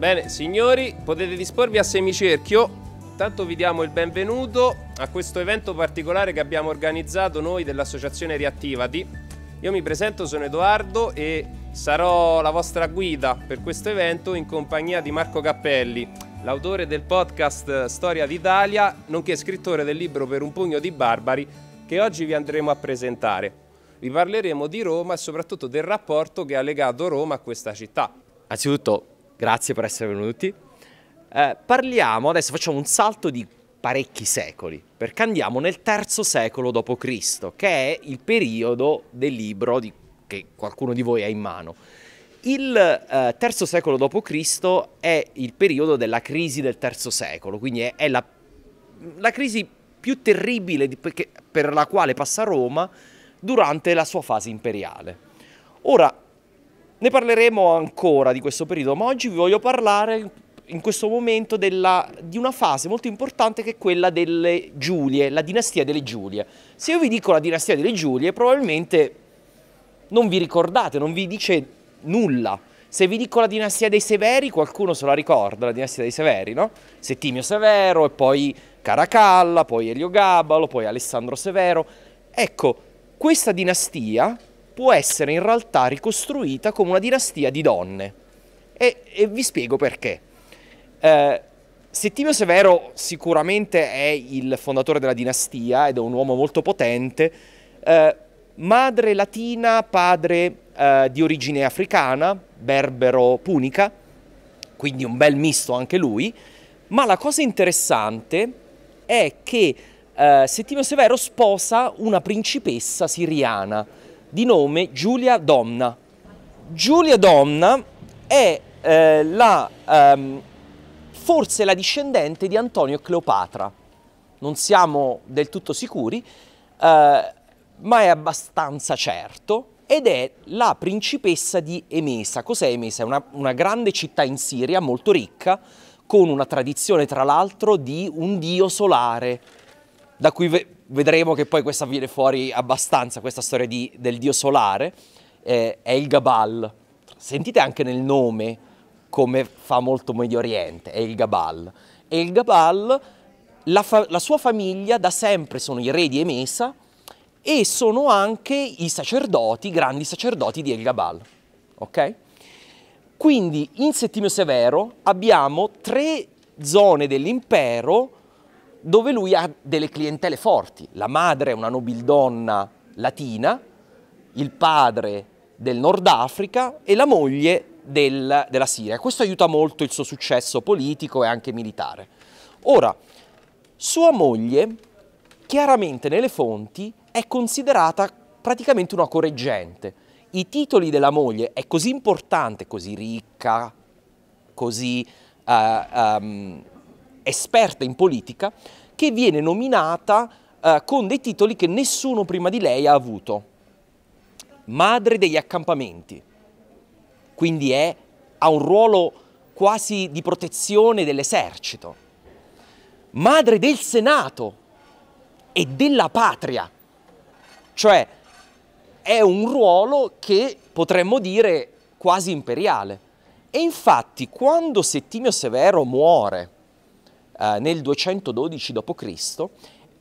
Bene, signori, potete disporvi a semicerchio. Intanto vi diamo il benvenuto a questo evento particolare che abbiamo organizzato noi dell'associazione Riattivati. Io mi presento, sono Edoardo e sarò la vostra guida per questo evento in compagnia di Marco Cappelli, l'autore del podcast Storia d'Italia, nonché scrittore del libro Per un pugno di barbari che oggi vi andremo a presentare. Vi parleremo di Roma e soprattutto del rapporto che ha legato Roma a questa città. Anzitutto Grazie per essere venuti. Eh, parliamo, adesso facciamo un salto di parecchi secoli, perché andiamo nel terzo secolo d.C., che è il periodo del libro di, che qualcuno di voi ha in mano. Il eh, III secolo d.C. è il periodo della crisi del terzo secolo, quindi è, è la, la, crisi più terribile di, per la quale passa Roma durante la sua fase imperiale. Ora, ne parleremo ancora di questo periodo, ma oggi vi voglio parlare in questo momento della, di una fase molto importante che è quella delle Giulie, la dinastia delle Giulie. Se io vi dico la dinastia delle Giulie, probabilmente non vi ricordate, non vi dice nulla. Se vi dico la dinastia dei Severi, qualcuno se la ricorda, la dinastia dei Severi, no? Settimio Severo e poi Caracalla, poi Eliogabalo, poi Alessandro Severo. Ecco, questa dinastia può essere in realtà ricostruita come una dinastia di donne. E, e vi spiego perché. Eh, Settimio Severo sicuramente è il fondatore della dinastia ed è un uomo molto potente, eh, madre latina, padre eh, di origine africana, berbero-punica, quindi un bel misto anche lui, ma la cosa interessante è che eh, Settimio Severo sposa una principessa siriana, di nome Giulia Donna. Giulia Donna è eh, la, ehm, forse la discendente di Antonio e Cleopatra, non siamo del tutto sicuri, eh, ma è abbastanza certo, ed è la principessa di Emesa. Cos'è Emesa? È una, una grande città in Siria, molto ricca, con una tradizione tra l'altro di un dio solare, da cui vedremo che poi questa viene fuori abbastanza, questa storia di, del dio solare, eh, è il Gabal. Sentite anche nel nome come fa molto Medio Oriente, è il Gabal. E il Gabal, la, fa la sua famiglia da sempre sono i re di Emesa e sono anche i sacerdoti, i grandi sacerdoti di El Gabal. Ok? Quindi in Settimio Severo abbiamo tre zone dell'impero dove lui ha delle clientele forti. La madre è una nobildonna latina, il padre del Nord Africa e la moglie del, della Siria. Questo aiuta molto il suo successo politico e anche militare. Ora, sua moglie, chiaramente nelle fonti, è considerata praticamente una correggente. I titoli della moglie è così importante, così ricca, così uh, um, esperta in politica, che viene nominata eh, con dei titoli che nessuno prima di lei ha avuto. Madre degli accampamenti, quindi è, ha un ruolo quasi di protezione dell'esercito. Madre del Senato e della patria, cioè è un ruolo che potremmo dire quasi imperiale. E infatti quando Settimio Severo muore eh, nel 212 d.C.,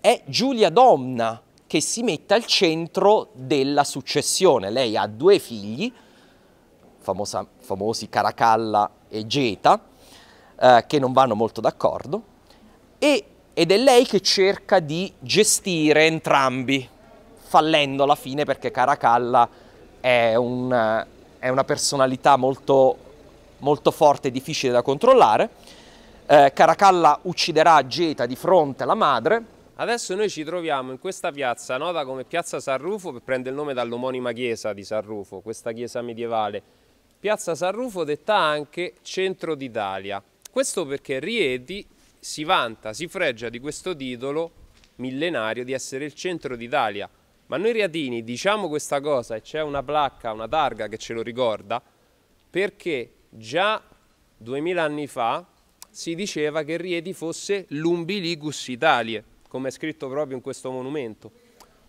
è Giulia Domna che si mette al centro della successione. Lei ha due figli, famosa, famosi Caracalla e Geta, eh, che non vanno molto d'accordo, ed è lei che cerca di gestire entrambi, fallendo alla fine perché Caracalla è, un, è una personalità molto, molto forte e difficile da controllare eh, Caracalla ucciderà Geta di fronte alla madre. Adesso noi ci troviamo in questa piazza, nota come Piazza San Rufo, che prende il nome dall'omonima chiesa di San Rufo, questa chiesa medievale. Piazza San Rufo detta anche Centro d'Italia. Questo perché Rieti si vanta, si freggia di questo titolo millenario di essere il centro d'Italia. Ma noi riatini diciamo questa cosa e c'è una placca, una targa che ce lo ricorda, perché già duemila anni fa si diceva che Rieti fosse l'umbilicus Italie, come è scritto proprio in questo monumento.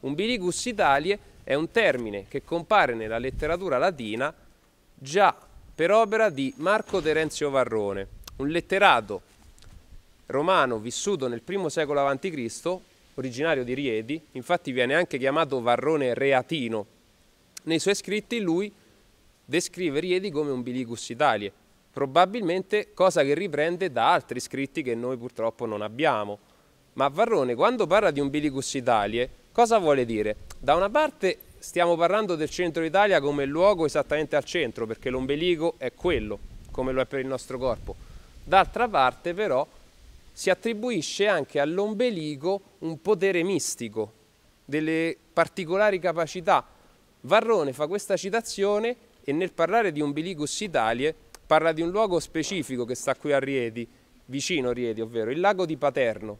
Umbilicus Italie è un termine che compare nella letteratura latina già per opera di Marco Terenzio Varrone, un letterato romano vissuto nel primo secolo a.C., originario di Rieti, infatti viene anche chiamato Varrone Reatino. Nei suoi scritti lui descrive Rieti come Umbiligus Italie, probabilmente cosa che riprende da altri scritti che noi purtroppo non abbiamo. Ma Varrone, quando parla di Umbilicus Italie, cosa vuole dire? Da una parte stiamo parlando del centro Italia come luogo esattamente al centro, perché l'ombelico è quello, come lo è per il nostro corpo. D'altra parte però si attribuisce anche all'ombelico un potere mistico, delle particolari capacità. Varrone fa questa citazione e nel parlare di Umbilicus Italie parla di un luogo specifico che sta qui a Riedi, vicino Riedi, ovvero il lago di Paterno.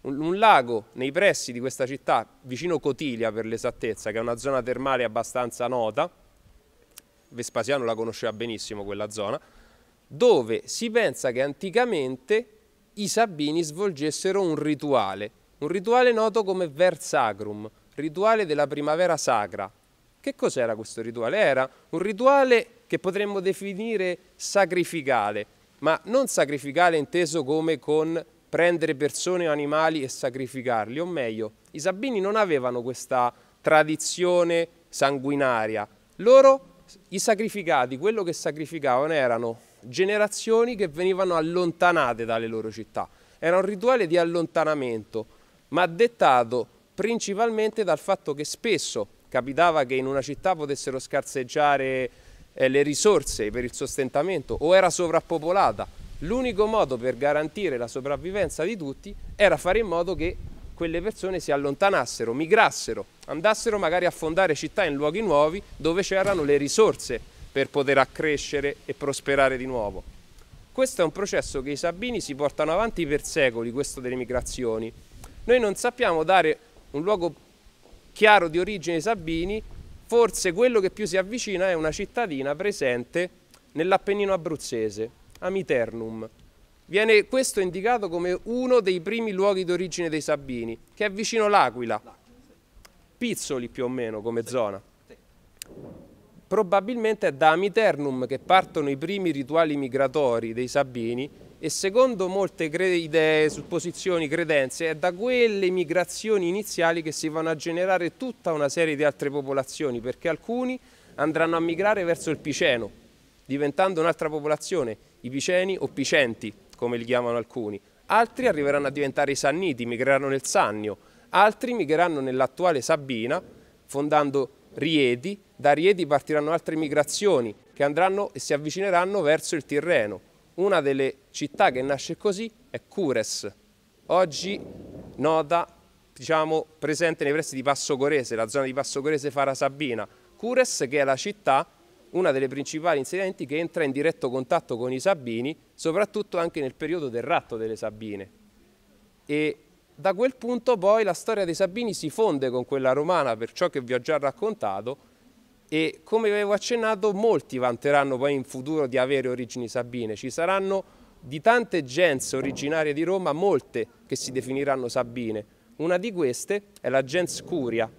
Un, un lago nei pressi di questa città, vicino Cotilia per l'esattezza, che è una zona termale abbastanza nota, Vespasiano la conosceva benissimo quella zona, dove si pensa che anticamente i Sabini svolgessero un rituale, un rituale noto come Versacrum, rituale della primavera sacra. Che cos'era questo rituale? Era un rituale che potremmo definire sacrificale, ma non sacrificale inteso come con prendere persone o animali e sacrificarli, o meglio, i Sabini non avevano questa tradizione sanguinaria. Loro, i sacrificati, quello che sacrificavano erano generazioni che venivano allontanate dalle loro città. Era un rituale di allontanamento, ma dettato principalmente dal fatto che spesso capitava che in una città potessero scarseggiare eh, le risorse per il sostentamento o era sovrappopolata. L'unico modo per garantire la sopravvivenza di tutti era fare in modo che quelle persone si allontanassero, migrassero, andassero magari a fondare città in luoghi nuovi dove c'erano le risorse per poter accrescere e prosperare di nuovo. Questo è un processo che i Sabini si portano avanti per secoli, questo delle migrazioni. Noi non sappiamo dare un luogo chiaro di origine ai Sabini Forse quello che più si avvicina è una cittadina presente nell'Appennino abruzzese, Amiternum. Viene questo indicato come uno dei primi luoghi d'origine dei Sabini, che è vicino l'Aquila, Pizzoli più o meno come zona. Probabilmente è da Amiternum che partono i primi rituali migratori dei Sabini e secondo molte idee, supposizioni, credenze è da quelle migrazioni iniziali che si vanno a generare tutta una serie di altre popolazioni perché alcuni andranno a migrare verso il Piceno diventando un'altra popolazione, i Piceni o Picenti come li chiamano alcuni, altri arriveranno a diventare i Sanniti, migreranno nel Sannio, altri migreranno nell'attuale Sabina fondando Rieti, da Rieti partiranno altre migrazioni che andranno e si avvicineranno verso il Tirreno. Una delle città che nasce così è Cures, oggi nota diciamo, presente nei pressi di Passo Corese, la zona di Passo Corese Fara Sabina. Cures che è la città, una delle principali insediamenti che entra in diretto contatto con i Sabini, soprattutto anche nel periodo del ratto delle Sabine. E da quel punto poi la storia dei Sabini si fonde con quella romana, per ciò che vi ho già raccontato, e come avevo accennato molti vanteranno poi in futuro di avere origini sabine, ci saranno di tante gens originarie di Roma molte che si definiranno sabine, una di queste è la gens Curia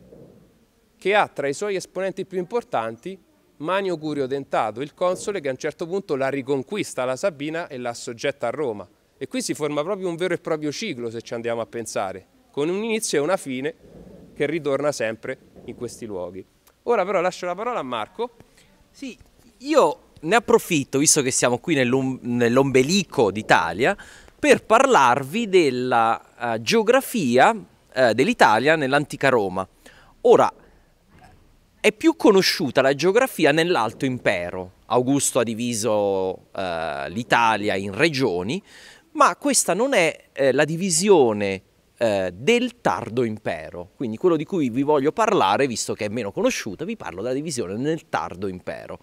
che ha tra i suoi esponenti più importanti Manio Curio Dentato, il console che a un certo punto la riconquista la Sabina e la assoggetta a Roma. E qui si forma proprio un vero e proprio ciclo, se ci andiamo a pensare, con un inizio e una fine che ritorna sempre in questi luoghi. Ora però lascio la parola a Marco. Sì, io ne approfitto, visto che siamo qui nell'om- nell'ombelico d'Italia, per parlarvi della uh, geografia uh, dell'Italia nell'antica Roma. Ora, è più conosciuta la geografia nell'Alto Impero. Augusto ha diviso uh, l'Italia in regioni, ma questa non è la divisione eh, del tardo impero. Quindi quello di cui vi voglio parlare, visto che è meno conosciuta, vi parlo della divisione nel tardo impero.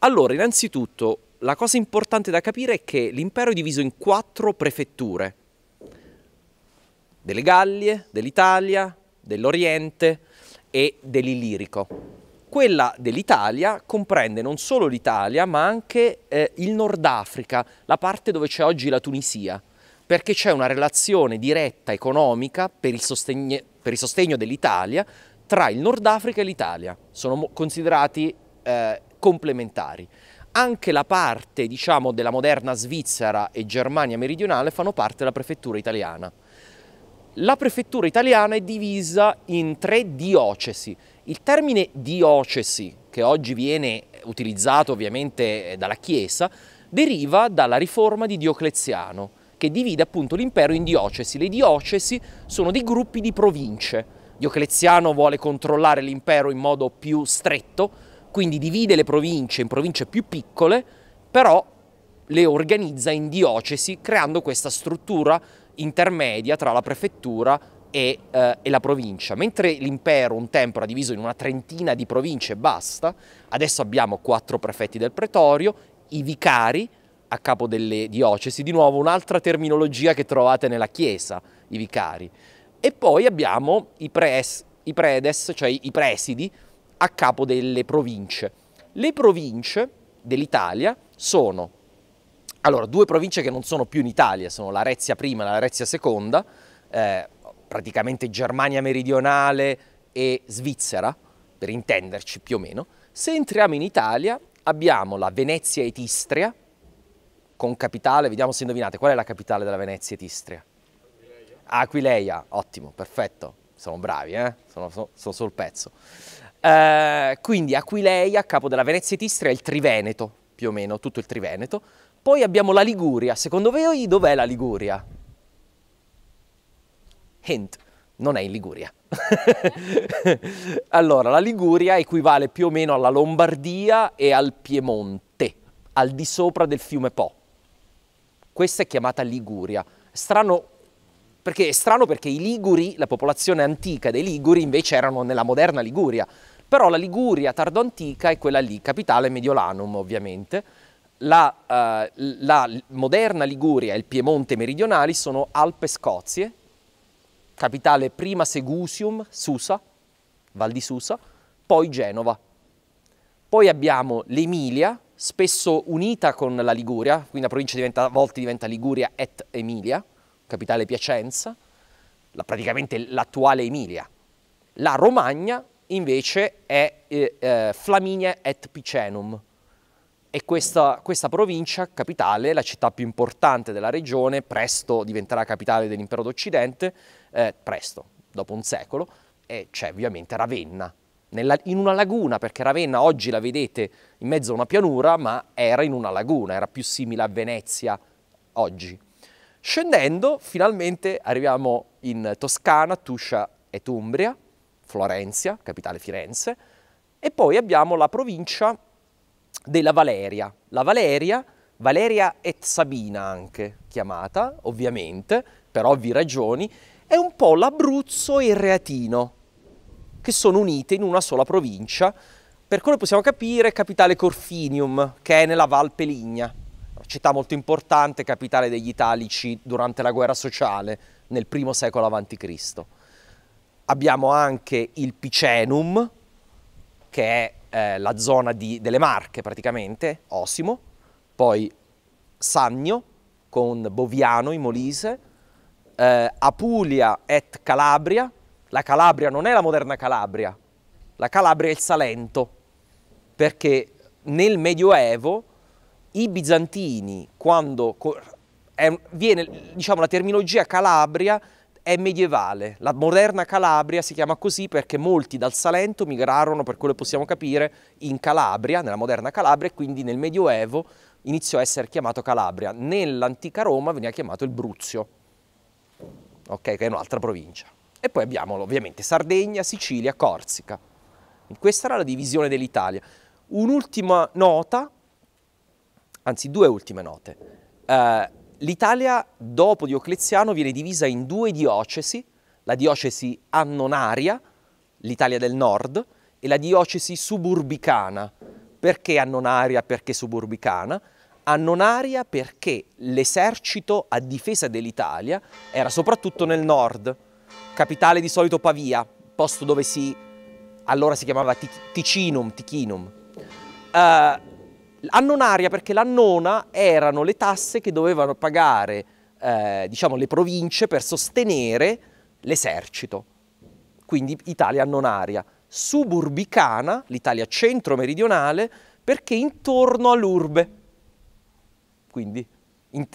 Allora, innanzitutto, la cosa importante da capire è che l'impero è diviso in quattro prefetture. Delle Gallie, dell'Italia, dell'Oriente e dell'Illirico quella dell'Italia comprende non solo l'Italia ma anche eh, il Nord Africa, la parte dove c'è oggi la Tunisia perché c'è una relazione diretta economica per il sostegno, sostegno dell'Italia tra il Nord Africa e l'Italia. Sono considerati eh, complementari. Anche la parte, diciamo, della moderna Svizzera e Germania meridionale fanno parte della prefettura italiana. La prefettura italiana è divisa in tre diocesi. Il termine diocesi, che oggi viene utilizzato ovviamente eh, dalla Chiesa, deriva dalla riforma di Diocleziano che divide appunto l'impero in diocesi. Le diocesi sono dei gruppi di province. Diocleziano vuole controllare l'impero in modo più stretto, quindi divide le province in province più piccole, però le organizza in diocesi creando questa struttura intermedia tra la prefettura e, eh, e, la provincia. Mentre l'impero un tempo era diviso in una trentina di province e basta, adesso abbiamo quattro prefetti del pretorio, i vicari, a capo delle diocesi, di nuovo un'altra terminologia che trovate nella Chiesa, i vicari. E poi abbiamo i, pres, i predes, cioè i presidi, a capo delle province. Le province dell'Italia sono, allora, due province che non sono più in Italia, sono l'Arezia Rezia prima e l'Arezia Rezia seconda, eh, praticamente Germania meridionale e Svizzera, per intenderci più o meno. Se entriamo in Italia abbiamo la Venezia e Tistria, con capitale, vediamo se indovinate, qual è la capitale della Venezia e Istria? Aquileia. Aquileia, ottimo, perfetto, sono bravi, eh? sono, sono, sono sul pezzo. Eh, quindi Aquileia, capo della Venezia e Istria, è il Triveneto, più o meno, tutto il Triveneto. Poi abbiamo la Liguria, secondo voi dov'è la Liguria? Hint, non è in Liguria. allora, la Liguria equivale più o meno alla Lombardia e al Piemonte, al di sopra del fiume Po. Questa è chiamata Liguria. Strano perché è strano perché i Liguri, la popolazione antica dei Liguri, invece erano nella moderna Liguria. Però la Liguria tardo-antica è quella lì, capitale Mediolanum ovviamente. La, uh, la moderna Liguria e il Piemonte meridionali sono Alpe Scozie, capitale prima Segusium, Susa, Val di Susa, poi Genova. Poi abbiamo l'Emilia, spesso unita con la Liguria, quindi la provincia diventa, a volte diventa Liguria et Emilia, capitale Piacenza, la, praticamente l'attuale Emilia. La Romagna invece è eh, eh, Flaminia et Picenum e questa, questa provincia, capitale, la città più importante della regione, presto diventerà capitale dell'impero d'Occidente, eh, presto, dopo un secolo, e c'è ovviamente Ravenna, nella, in una laguna, perché Ravenna oggi la vedete in mezzo a una pianura, ma era in una laguna, era più simile a Venezia oggi. Scendendo, finalmente arriviamo in Toscana, Tuscia et Umbria, Florenzia, capitale Firenze, e poi abbiamo la provincia della Valeria. La Valeria, Valeria et Sabina anche chiamata, ovviamente, per ovvie ragioni, è un po' l'Abruzzo e il Reatino che sono unite in una sola provincia, per come possiamo capire capitale Corfinium, che è nella Val Peligna, città molto importante, capitale degli Italici durante la guerra sociale nel primo secolo a.C. Abbiamo anche il Picenum, che è eh, la zona di, delle Marche praticamente, Osimo, poi Sannio con Boviano in Molise, eh, Apulia et Calabria, la Calabria non è la moderna Calabria, la Calabria è il Salento, perché nel Medioevo i bizantini, quando è, viene, diciamo, la terminologia Calabria è medievale, la moderna Calabria si chiama così perché molti dal Salento migrarono, per quello che possiamo capire, in Calabria, nella moderna Calabria, e quindi nel Medioevo iniziò a essere chiamato Calabria. Nell'antica Roma veniva chiamato il Bruzio, okay, che è un'altra provincia. E poi abbiamo ovviamente Sardegna, Sicilia, Corsica. Questa era la divisione dell'Italia. Un'ultima nota, anzi due ultime note. Eh, L'Italia dopo Diocleziano viene divisa in due diocesi, la diocesi annonaria, l'Italia del nord, e la diocesi suburbicana. Perché annonaria? Perché suburbicana? Annonaria perché l'esercito a difesa dell'Italia era soprattutto nel nord, capitale di solito Pavia, posto dove si, allora si chiamava Ticinum, Tichinum. Eh, annonaria perché l'annona erano le tasse che dovevano pagare eh, diciamo, le province per sostenere l'esercito, quindi Italia annonaria. Suburbicana, l'Italia centro-meridionale, perché intorno all'urbe, quindi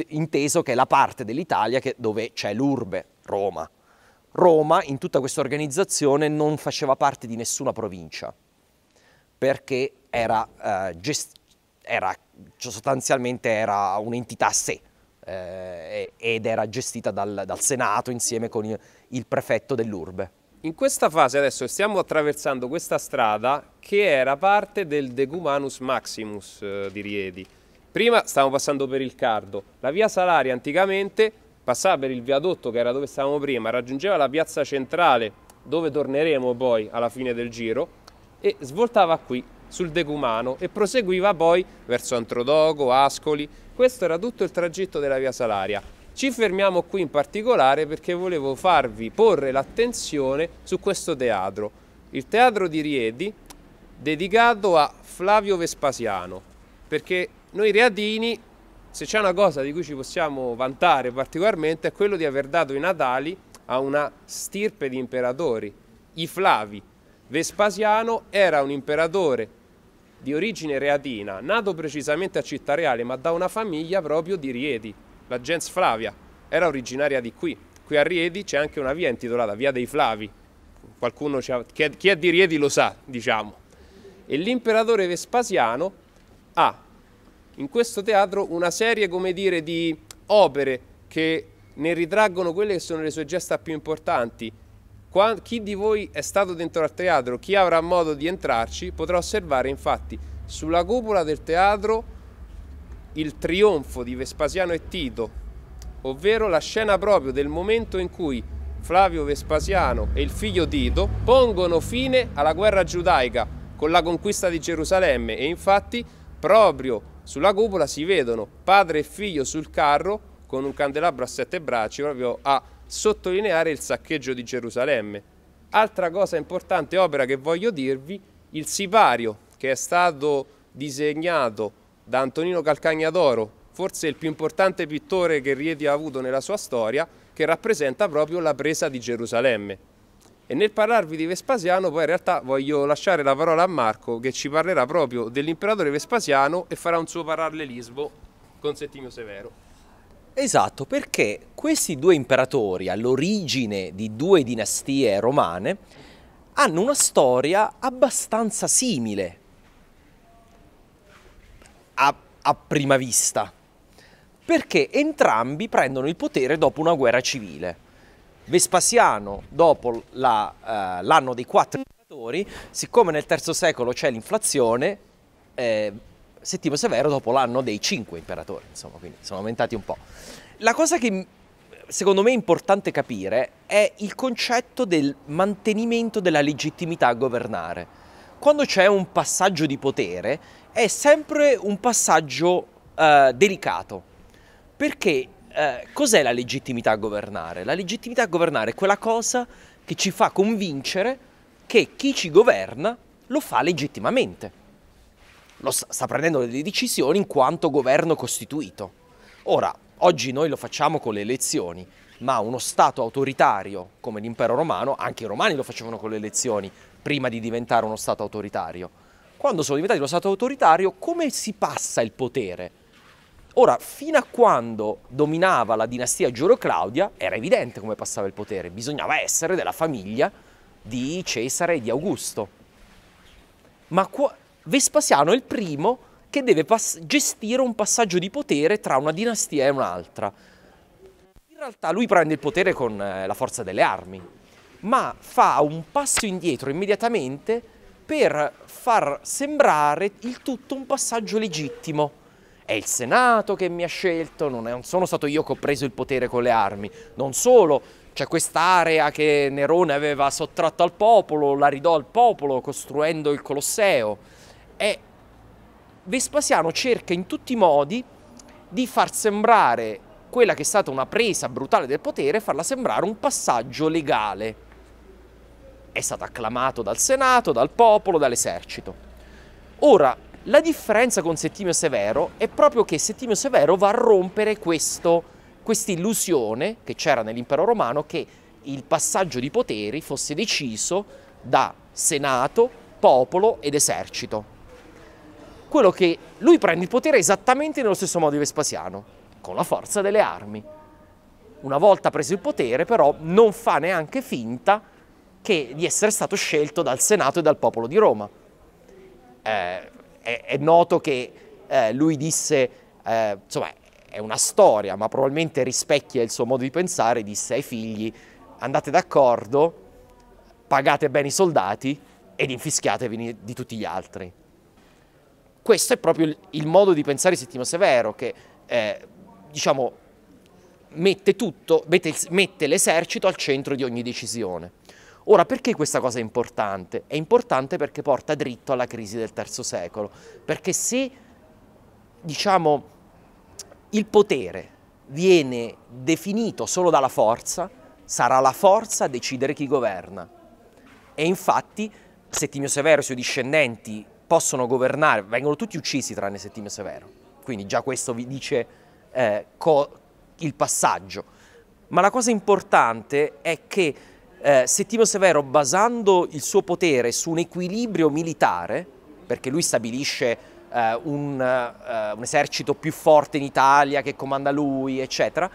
inteso che è la parte dell'Italia dove c'è l'urbe, Roma. Roma in tutta questa organizzazione non faceva parte di nessuna provincia perché era, eh, era cioè sostanzialmente era un'entità a sé eh, ed era gestita dal, dal Senato insieme con il, il prefetto dell'Urbe. In questa fase adesso stiamo attraversando questa strada che era parte del Decumanus Maximus eh, di Riedi. Prima stavamo passando per il Cardo, la via Salaria anticamente passava per il viadotto che era dove stavamo prima, raggiungeva la piazza centrale dove torneremo poi alla fine del giro e svoltava qui sul Decumano e proseguiva poi verso Antrodogo, Ascoli. Questo era tutto il tragitto della Via Salaria. Ci fermiamo qui in particolare perché volevo farvi porre l'attenzione su questo teatro, il teatro di Riedi dedicato a Flavio Vespasiano, perché noi reatini se c'è una cosa di cui ci possiamo vantare particolarmente è quello di aver dato i natali a una stirpe di imperatori, i Flavi. Vespasiano era un imperatore di origine reatina, nato precisamente a Città Reale, ma da una famiglia proprio di Rieti, la gens Flavia, era originaria di qui. Qui a Rieti c'è anche una via intitolata Via dei Flavi, qualcuno chi è di Rieti lo sa, diciamo. E l'imperatore Vespasiano ha in questo teatro una serie come dire, di opere che ne ritraggono quelle che sono le sue gesta più importanti. Qua, chi di voi è stato dentro al teatro, chi avrà modo di entrarci, potrà osservare infatti sulla cupola del teatro il trionfo di Vespasiano e Tito, ovvero la scena proprio del momento in cui Flavio Vespasiano e il figlio Tito pongono fine alla guerra giudaica con la conquista di Gerusalemme e infatti proprio sulla cupola si vedono padre e figlio sul carro con un candelabro a sette bracci proprio a sottolineare il saccheggio di Gerusalemme. Altra cosa importante, opera che voglio dirvi, il sipario che è stato disegnato da Antonino Calcagnadoro, forse il più importante pittore che Rieti ha avuto nella sua storia, che rappresenta proprio la presa di Gerusalemme. E nel parlarvi di Vespasiano poi in realtà voglio lasciare la parola a Marco che ci parlerà proprio dell'imperatore Vespasiano e farà un suo parallelismo con Settimio Severo. Esatto, perché questi due imperatori all'origine di due dinastie romane hanno una storia abbastanza simile a, a prima vista, perché entrambi prendono il potere dopo una guerra civile. Vespasiano, dopo l'anno la, eh, dei quattro imperatori, siccome nel terzo secolo c'è l'inflazione, eh, Settimo Severo dopo l'anno dei cinque imperatori, insomma, quindi sono aumentati un po'. La cosa che secondo me è importante capire è il concetto del mantenimento della legittimità a governare. Quando c'è un passaggio di potere è sempre un passaggio eh, delicato, perché eh, cos'è la legittimità a governare? La legittimità a governare è quella cosa che ci fa convincere che chi ci governa lo fa legittimamente. Lo sta, sta prendendo delle decisioni in quanto governo costituito. Ora, oggi noi lo facciamo con le elezioni, ma uno Stato autoritario come l'impero romano, anche i romani lo facevano con le elezioni prima di diventare uno Stato autoritario. Quando sono diventati uno Stato autoritario, come si passa il potere? Ora, fino a quando dominava la dinastia Claudia, era evidente come passava il potere, bisognava essere della famiglia di Cesare e di Augusto. Ma Vespasiano è il primo che deve gestire un passaggio di potere tra una dinastia e un'altra. In realtà lui prende il potere con eh, la forza delle armi, ma fa un passo indietro immediatamente per far sembrare il tutto un passaggio legittimo è il Senato che mi ha scelto, non, è, non sono stato io che ho preso il potere con le armi. Non solo, c'è quest'area che Nerone aveva sottratto al popolo, la ridò al popolo costruendo il Colosseo. E Vespasiano cerca in tutti i modi di far sembrare quella che è stata una presa brutale del potere, farla sembrare un passaggio legale. È stato acclamato dal Senato, dal popolo, dall'esercito. Ora, la differenza con Settimio Severo è proprio che Settimio Severo va a rompere questa illusione che c'era nell'impero romano che il passaggio di poteri fosse deciso da senato, popolo ed esercito. Quello che lui prende il potere esattamente nello stesso modo di Vespasiano, con la forza delle armi. Una volta preso il potere però non fa neanche finta che di essere stato scelto dal senato e dal popolo di Roma. Eh, è, è noto che eh, lui disse, eh, insomma è una storia, ma probabilmente rispecchia il suo modo di pensare, disse ai figli andate d'accordo, pagate bene i soldati ed infischiatevi di tutti gli altri. Questo è proprio il modo di pensare di Settimo Severo che eh, diciamo, mette, mette, mette l'esercito al centro di ogni decisione. Ora, perché questa cosa è importante? È importante perché porta dritto alla crisi del terzo secolo, perché se, diciamo, il potere viene definito solo dalla forza, sarà la forza a decidere chi governa. E infatti Settimio Severo e i suoi discendenti possono governare, vengono tutti uccisi tranne Settimio Severo. Quindi già questo vi dice eh, il passaggio. Ma la cosa importante è che eh, Settimo Severo, basando il suo potere su un equilibrio militare, perché lui stabilisce eh, un, eh, un, esercito più forte in Italia che comanda lui, eccetera,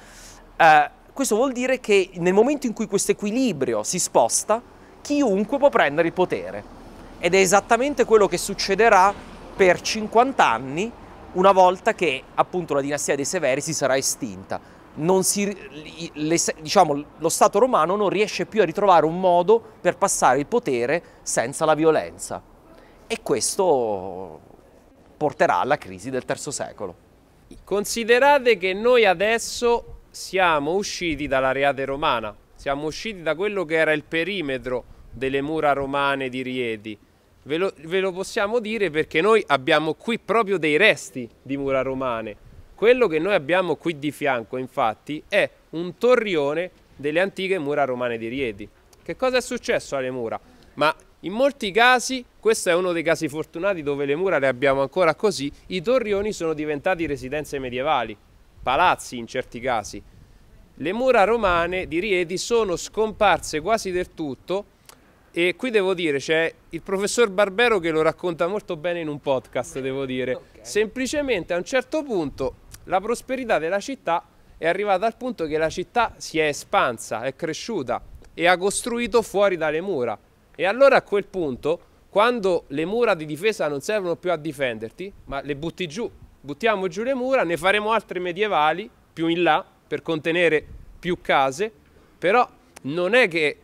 eh, questo vuol dire che nel momento in cui questo equilibrio si sposta, chiunque può prendere il potere. Ed è esattamente quello che succederà per 50 anni una volta che appunto la dinastia dei Severi si sarà estinta si, le, diciamo, lo Stato romano non riesce più a ritrovare un modo per passare il potere senza la violenza e questo porterà alla crisi del terzo secolo. Considerate che noi adesso siamo usciti dall'areate romana, siamo usciti da quello che era il perimetro delle mura romane di Rieti. Ve lo, ve lo possiamo dire perché noi abbiamo qui proprio dei resti di mura romane quello che noi abbiamo qui di fianco, infatti, è un torrione delle antiche mura romane di Rieti. Che cosa è successo alle mura? Ma in molti casi, questo è uno dei casi fortunati dove le mura le abbiamo ancora così, i torrioni sono diventati residenze medievali, palazzi in certi casi. Le mura romane di Rieti sono scomparse quasi del tutto e qui devo dire c'è il professor Barbero che lo racconta molto bene in un podcast, devo dire. Okay. Semplicemente a un certo punto la prosperità della città è arrivata al punto che la città si è espansa, è cresciuta e ha costruito fuori dalle mura. E allora a quel punto, quando le mura di difesa non servono più a difenderti, ma le butti giù, buttiamo giù le mura, ne faremo altre medievali più in là per contenere più case, però non è che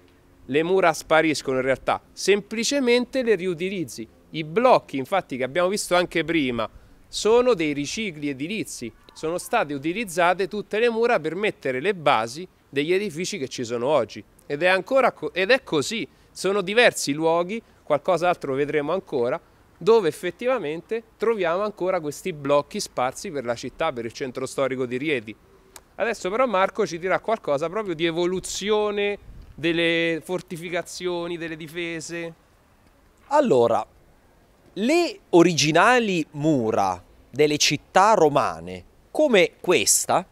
le mura spariscono in realtà, semplicemente le riutilizzi. I blocchi infatti che abbiamo visto anche prima, sono dei ricicli edilizi, sono state utilizzate tutte le mura per mettere le basi degli edifici che ci sono oggi ed è, ancora ed è così, sono diversi luoghi, qualcos'altro vedremo ancora, dove effettivamente troviamo ancora questi blocchi sparsi per la città, per il centro storico di Rieti. Adesso però Marco ci dirà qualcosa proprio di evoluzione delle fortificazioni, delle difese. Allora, le originali mura delle città romane, come questa,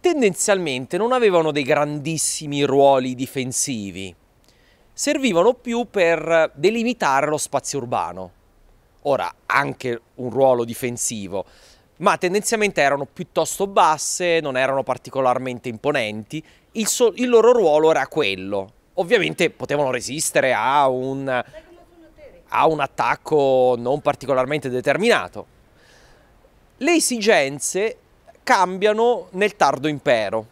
tendenzialmente non avevano dei grandissimi ruoli difensivi, servivano più per delimitare lo spazio urbano. Ora, anche un ruolo difensivo, ma tendenzialmente erano piuttosto basse, non erano particolarmente imponenti, il, so il loro ruolo era quello. Ovviamente potevano resistere a un ha un attacco non particolarmente determinato. Le esigenze cambiano nel tardo impero.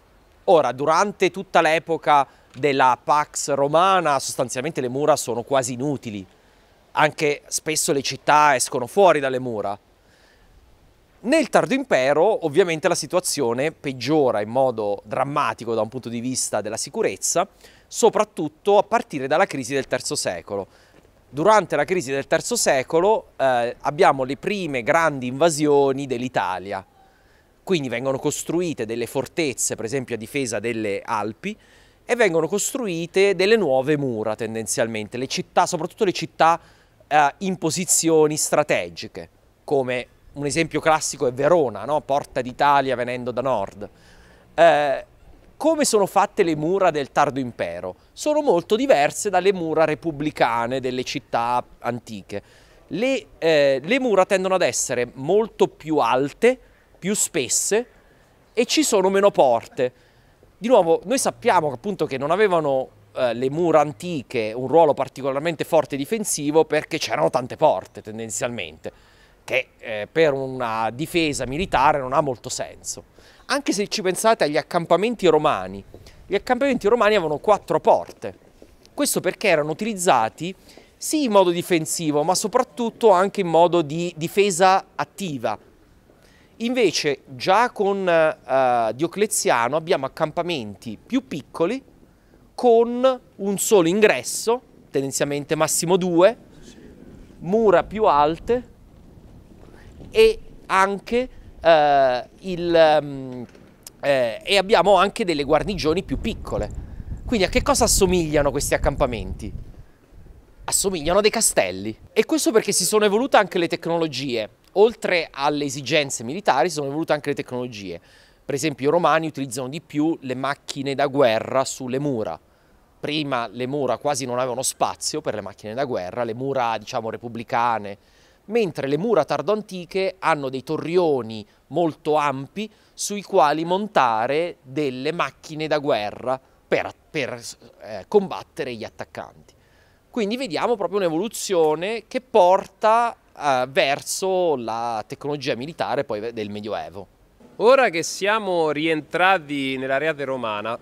Ora, durante tutta l'epoca della Pax Romana, sostanzialmente le mura sono quasi inutili. Anche spesso le città escono fuori dalle mura. Nel tardo impero ovviamente la situazione peggiora in modo drammatico da un punto di vista della sicurezza, soprattutto a partire dalla crisi del III secolo durante la crisi del terzo secolo eh, abbiamo le prime grandi invasioni dell'Italia. Quindi vengono costruite delle fortezze, per esempio a difesa delle Alpi, e vengono costruite delle nuove mura tendenzialmente, le città, soprattutto le città eh, in posizioni strategiche, come un esempio classico è Verona, no? Porta d'Italia venendo da nord. Eh, come sono fatte le mura del tardo impero? sono molto diverse dalle mura repubblicane delle città antiche. Le, eh, le mura tendono ad essere molto più alte, più spesse e ci sono meno porte. Di nuovo, noi sappiamo appunto che non avevano eh, le mura antiche un ruolo particolarmente forte difensivo perché c'erano tante porte tendenzialmente, che eh, per una difesa militare non ha molto senso. Anche se ci pensate agli accampamenti romani, gli accampamenti romani avevano quattro porte. Questo perché erano utilizzati sì in modo difensivo, ma soprattutto anche in modo di difesa attiva. Invece già con eh, Diocleziano abbiamo accampamenti più piccoli con un solo ingresso, tendenzialmente massimo due, mura più alte e anche eh, il... Um, eh, e abbiamo anche delle guarnigioni più piccole. Quindi a che cosa assomigliano questi accampamenti? Assomigliano a dei castelli. E questo perché si sono evolute anche le tecnologie. Oltre alle esigenze militari si sono evolute anche le tecnologie. Per esempio i romani utilizzano di più le macchine da guerra sulle mura. Prima le mura quasi non avevano spazio per le macchine da guerra, le mura diciamo repubblicane, mentre le mura tardoantiche hanno dei torrioni molto ampi sui quali montare delle macchine da guerra per, per eh, combattere gli attaccanti. Quindi vediamo proprio un'evoluzione che porta eh, verso la tecnologia militare poi del Medioevo. Ora che siamo rientrati nell'areate romana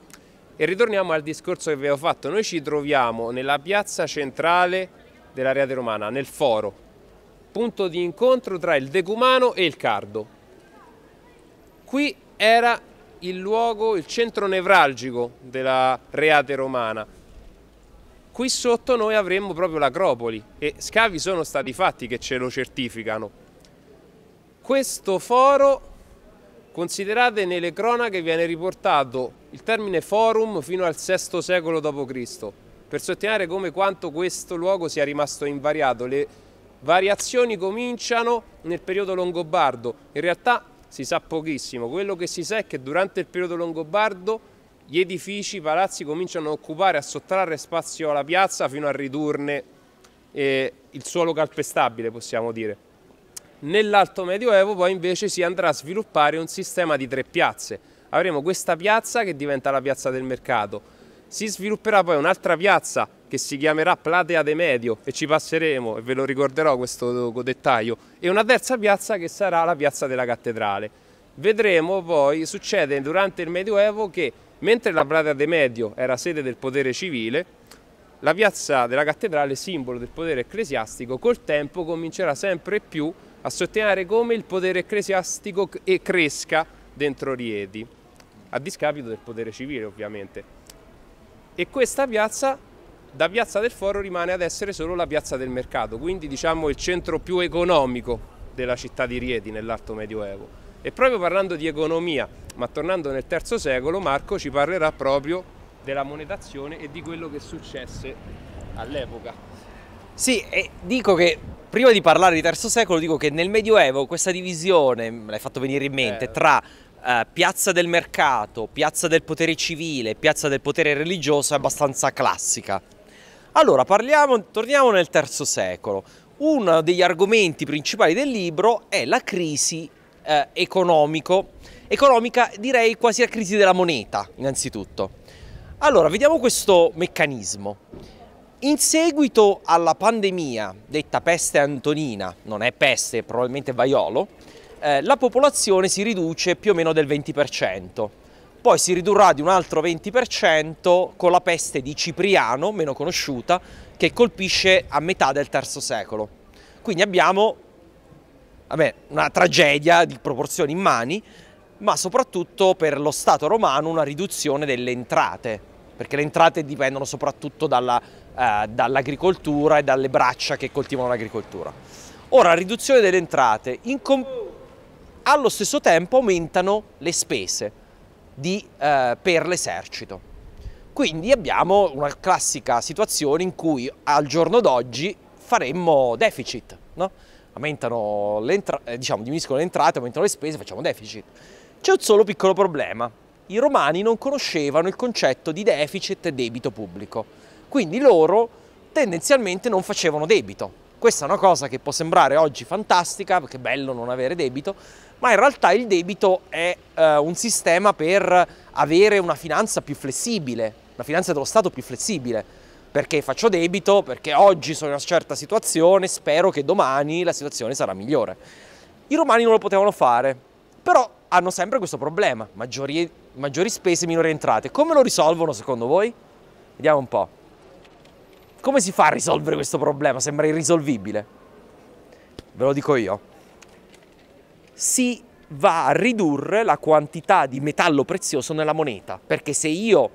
e ritorniamo al discorso che vi avevo fatto, noi ci troviamo nella piazza centrale dell'areate romana, nel foro, punto di incontro tra il decumano e il cardo. Qui era il luogo, il centro nevralgico della reate romana. Qui sotto noi avremmo proprio l'Acropoli e scavi sono stati fatti che ce lo certificano. Questo foro, considerate nelle cronache, viene riportato il termine forum fino al VI secolo d.C. per sottolineare come quanto questo luogo sia rimasto invariato. Le variazioni cominciano nel periodo longobardo, in realtà si sa pochissimo. Quello che si sa è che durante il periodo longobardo gli edifici, i palazzi cominciano a occupare, a sottrarre spazio alla piazza fino a ridurne eh, il suolo calpestabile, possiamo dire. Nell'alto medioevo poi invece si andrà a sviluppare un sistema di tre piazze. Avremo questa piazza che diventa la piazza del mercato. Si svilupperà poi un'altra piazza che si chiamerà Platea de Medio e ci passeremo e ve lo ricorderò questo dettaglio e una terza piazza che sarà la piazza della cattedrale. Vedremo poi, succede durante il Medioevo che mentre la Platea de Medio era sede del potere civile, la piazza della cattedrale, simbolo del potere ecclesiastico, col tempo comincerà sempre più a sottolineare come il potere ecclesiastico cresca dentro Rieti, a discapito del potere civile ovviamente. E questa piazza da Piazza del Foro rimane ad essere solo la Piazza del Mercato, quindi diciamo il centro più economico della città di Rieti nell'Alto Medioevo. E proprio parlando di economia, ma tornando nel III secolo, Marco ci parlerà proprio della monetazione e di quello che successe all'epoca. Sì, e dico che prima di parlare di III secolo, dico che nel Medioevo questa divisione, me l'hai fatto venire in mente, eh. tra Uh, piazza del mercato, piazza del potere civile, piazza del potere religioso è abbastanza classica. Allora, parliamo, torniamo nel terzo secolo. Uno degli argomenti principali del libro è la crisi eh, economico, economica, direi quasi la crisi della moneta, innanzitutto. Allora, vediamo questo meccanismo. In seguito alla pandemia, detta peste antonina, non è peste, probabilmente vaiolo, eh, la popolazione si riduce più o meno del 20% poi si ridurrà di un altro 20% con la peste di Cipriano, meno conosciuta, che colpisce a metà del III secolo. Quindi abbiamo vabbè, una tragedia di proporzioni immani, ma soprattutto per lo Stato romano una riduzione delle entrate, perché le entrate dipendono soprattutto eh, dall'agricoltura eh, dall e dalle braccia che coltivano l'agricoltura. Ora, riduzione delle entrate, allo stesso tempo aumentano le spese, di, eh, per l'esercito. Quindi abbiamo una classica situazione in cui al giorno d'oggi faremmo deficit, no? aumentano le entrate, eh, diciamo, diminuiscono le entrate, aumentano le spese, facciamo deficit. C'è un solo piccolo problema. I romani non conoscevano il concetto di deficit e debito pubblico, quindi loro tendenzialmente non facevano debito. Questa è una cosa che può sembrare oggi fantastica, perché è bello non avere debito, ma in realtà il debito è eh, un sistema per avere una finanza più flessibile, una finanza dello Stato più flessibile. Perché faccio debito? Perché oggi sono in una certa situazione, spero che domani la situazione sarà migliore. I romani non lo potevano fare, però hanno sempre questo problema, maggiori, maggiori spese, minori entrate. Come lo risolvono secondo voi? Vediamo un po'. Come si fa a risolvere questo problema? Sembra irrisolvibile. Ve lo dico io si va a ridurre la quantità di metallo prezioso nella moneta, perché se io,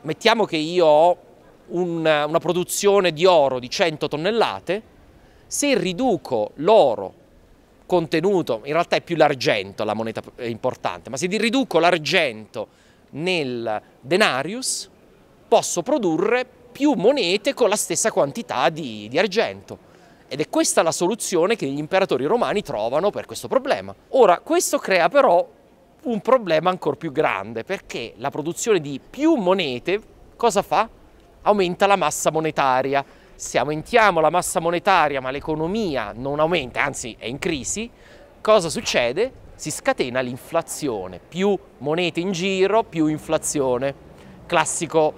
mettiamo che io ho una, una produzione di oro di 100 tonnellate, se riduco l'oro contenuto, in realtà è più l'argento la moneta importante, ma se riduco l'argento nel denarius, posso produrre più monete con la stessa quantità di, di argento. Ed è questa la soluzione che gli imperatori romani trovano per questo problema. Ora, questo crea però un problema ancora più grande, perché la produzione di più monete cosa fa? Aumenta la massa monetaria. Se aumentiamo la massa monetaria ma l'economia non aumenta, anzi è in crisi, cosa succede? Si scatena l'inflazione. Più monete in giro, più inflazione. Classico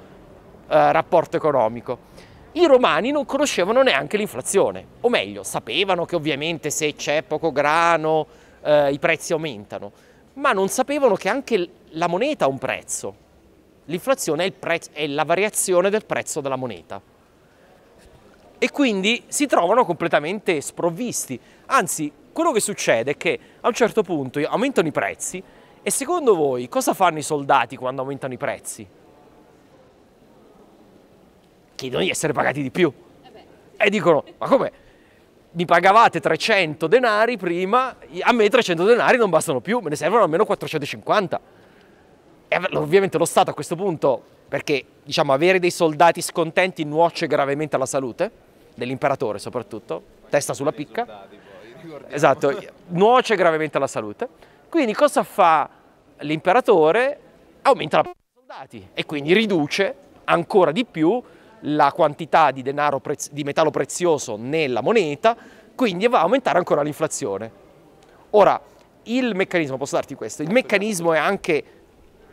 eh, rapporto economico i romani non conoscevano neanche l'inflazione, o meglio, sapevano che ovviamente se c'è poco grano eh, i prezzi aumentano, ma non sapevano che anche la moneta ha un prezzo. L'inflazione è, prezzo, è la variazione del prezzo della moneta. E quindi si trovano completamente sprovvisti. Anzi, quello che succede è che a un certo punto aumentano i prezzi e secondo voi cosa fanno i soldati quando aumentano i prezzi? chiedono di essere pagati di più. E dicono, ma come? Mi pagavate 300 denari prima, a me 300 denari non bastano più, me ne servono almeno 450. E ovviamente lo Stato a questo punto, perché diciamo avere dei soldati scontenti nuoce gravemente alla salute, dell'imperatore soprattutto, testa sulla picca. Poi, esatto, nuoce gravemente alla salute. Quindi cosa fa l'imperatore? Aumenta la parte dei soldati e quindi riduce ancora di più la quantità di, prez di metallo prezioso nella moneta, quindi va a aumentare ancora l'inflazione. Ora, il meccanismo, posso darti questo, il meccanismo è anche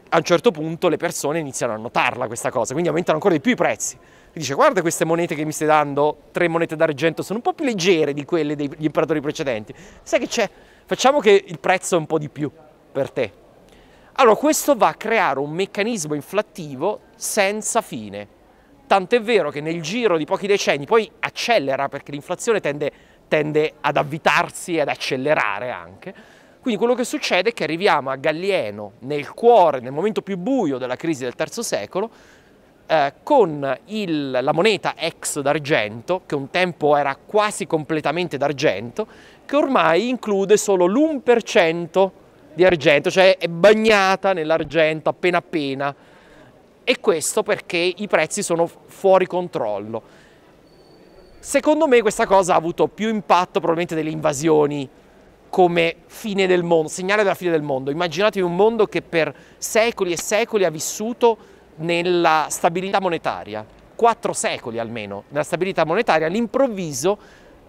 a un certo punto le persone iniziano a notarla questa cosa, quindi aumentano ancora di più i prezzi. E dice guarda queste monete che mi stai dando, tre monete d'argento, sono un po' più leggere di quelle degli imperatori precedenti. Sai che c'è? Facciamo che il prezzo è un po' di più per te. Allora questo va a creare un meccanismo inflattivo senza fine. Tant'è vero che nel giro di pochi decenni poi accelera perché l'inflazione tende, tende ad avvitarsi e ad accelerare anche. Quindi quello che succede è che arriviamo a Gallieno nel cuore, nel momento più buio della crisi del terzo secolo, eh, con il, la moneta ex d'argento, che un tempo era quasi completamente d'argento, che ormai include solo l'1% di argento, cioè è bagnata nell'argento appena appena e questo perché i prezzi sono fuori controllo. Secondo me questa cosa ha avuto più impatto probabilmente delle invasioni come fine del mondo, segnale della fine del mondo. Immaginatevi un mondo che per secoli e secoli ha vissuto nella stabilità monetaria, quattro secoli almeno, nella stabilità monetaria, all'improvviso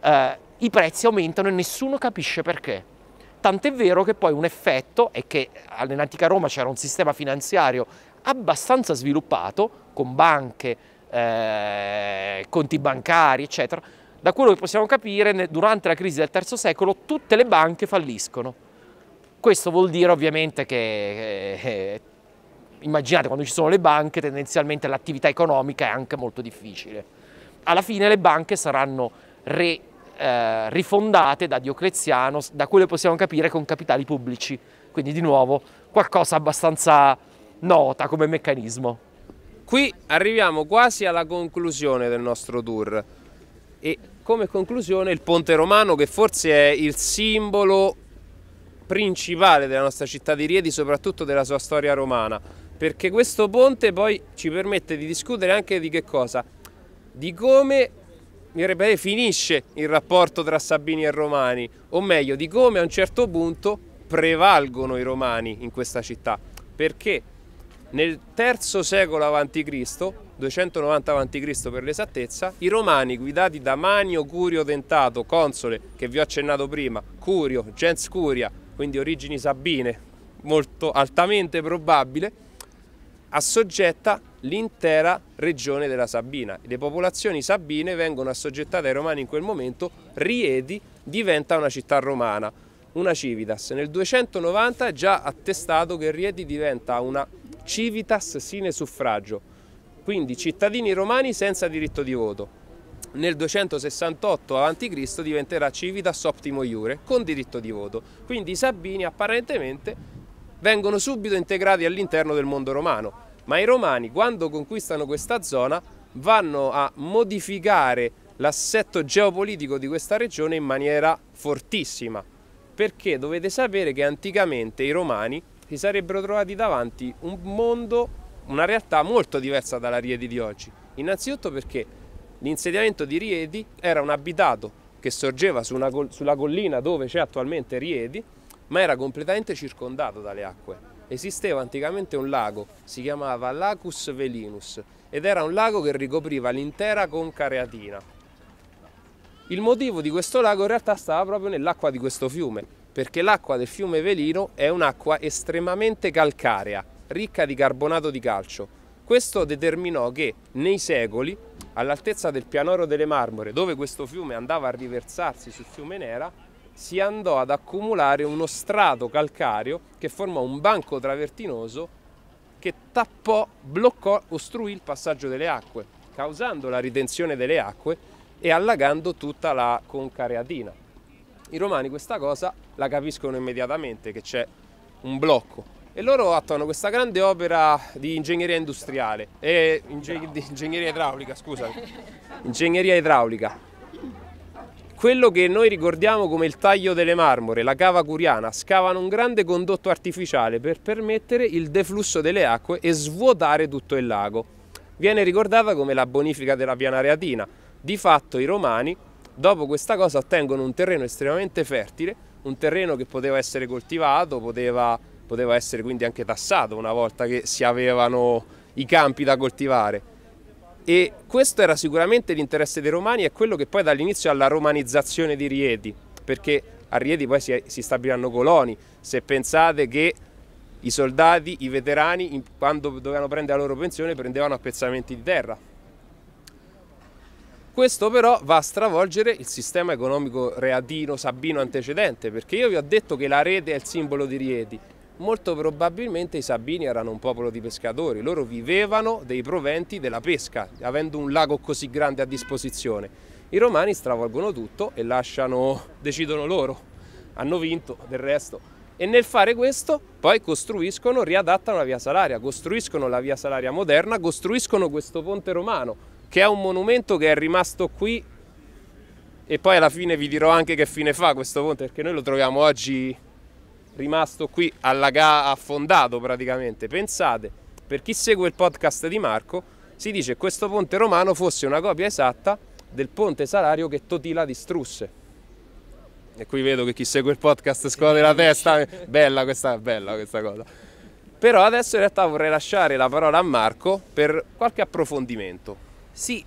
eh, i prezzi aumentano e nessuno capisce perché. Tant'è vero che poi un effetto è che eh, nell'antica Roma c'era un sistema finanziario abbastanza sviluppato, con banche, eh, conti bancari, eccetera. Da quello che possiamo capire, durante la crisi del terzo secolo tutte le banche falliscono. Questo vuol dire ovviamente che, eh, eh, immaginate, quando ci sono le banche, tendenzialmente l'attività economica è anche molto difficile. Alla fine le banche saranno re, eh, rifondate da Diocleziano, da quello che possiamo capire con capitali pubblici. Quindi di nuovo qualcosa abbastanza nota come meccanismo. Qui arriviamo quasi alla conclusione del nostro tour e come conclusione il Ponte Romano che forse è il simbolo principale della nostra città di Riedi, soprattutto della sua storia romana, perché questo ponte poi ci permette di discutere anche di che cosa? Di come dire, finisce il rapporto tra Sabini e Romani, o meglio, di come a un certo punto prevalgono i Romani in questa città, perché nel III secolo a.C., 290 a.C. per l'esattezza, i romani guidati da Manio Curio Dentato, console che vi ho accennato prima, Curio, gens Curia, quindi origini sabine, molto altamente probabile, assoggetta l'intera regione della Sabina. Le popolazioni sabine vengono assoggettate ai romani in quel momento, Riedi diventa una città romana una Civitas. Nel 290 è già attestato che Rieti diventa una Civitas sine suffragio, quindi cittadini romani senza diritto di voto. Nel 268 a.C. diventerà Civitas Optimo Iure con diritto di voto, quindi i Sabini apparentemente vengono subito integrati all'interno del mondo romano, ma i romani quando conquistano questa zona vanno a modificare l'assetto geopolitico di questa regione in maniera fortissima perché dovete sapere che anticamente i romani si sarebbero trovati davanti un mondo, una realtà molto diversa dalla Riedi di oggi. Innanzitutto perché l'insediamento di Riedi era un abitato che sorgeva su una, sulla collina dove c'è attualmente Riedi, ma era completamente circondato dalle acque. Esisteva anticamente un lago, si chiamava Lacus Velinus, ed era un lago che ricopriva l'intera conca reatina il motivo di questo lago in realtà stava proprio nell'acqua di questo fiume, perché l'acqua del fiume Velino è un'acqua estremamente calcarea, ricca di carbonato di calcio. Questo determinò che nei secoli, all'altezza del pianoro delle Marmore, dove questo fiume andava a riversarsi sul fiume Nera, si andò ad accumulare uno strato calcareo che formò un banco travertinoso che tappò, bloccò, ostruì il passaggio delle acque, causando la ritenzione delle acque e allagando tutta la conca reatina. I romani questa cosa la capiscono immediatamente che c'è un blocco e loro attuano questa grande opera di ingegneria industriale e ingeg- di ingegneria idraulica, scusa, ingegneria idraulica. Quello che noi ricordiamo come il taglio delle marmore, la cava curiana, scavano un grande condotto artificiale per permettere il deflusso delle acque e svuotare tutto il lago. Viene ricordata come la bonifica della piana reatina, di fatto i romani dopo questa cosa ottengono un terreno estremamente fertile, un terreno che poteva essere coltivato, poteva, poteva essere quindi anche tassato una volta che si avevano i campi da coltivare. E questo era sicuramente l'interesse dei romani, è quello che poi dall'inizio alla romanizzazione di Rieti, perché a Rieti poi si, si stabiliranno coloni. Se pensate che i soldati, i veterani, quando dovevano prendere la loro pensione, prendevano appezzamenti di terra, questo però va a stravolgere il sistema economico readino sabino antecedente, perché io vi ho detto che la rete è il simbolo di Rieti. Molto probabilmente i Sabini erano un popolo di pescatori, loro vivevano dei proventi della pesca, avendo un lago così grande a disposizione. I romani stravolgono tutto e lasciano, decidono loro, hanno vinto del resto e nel fare questo poi costruiscono, riadattano la via Salaria, costruiscono la via Salaria moderna, costruiscono questo ponte romano che è un monumento che è rimasto qui e poi alla fine vi dirò anche che fine fa questo ponte perché noi lo troviamo oggi rimasto qui allaga- affondato praticamente. Pensate, per chi segue il podcast di Marco, si dice che questo ponte romano fosse una copia esatta del ponte salario che Totila distrusse. E qui vedo che chi segue il podcast scuote la testa, bella questa, bella questa cosa. Però adesso in realtà vorrei lasciare la parola a Marco per qualche approfondimento. Sì,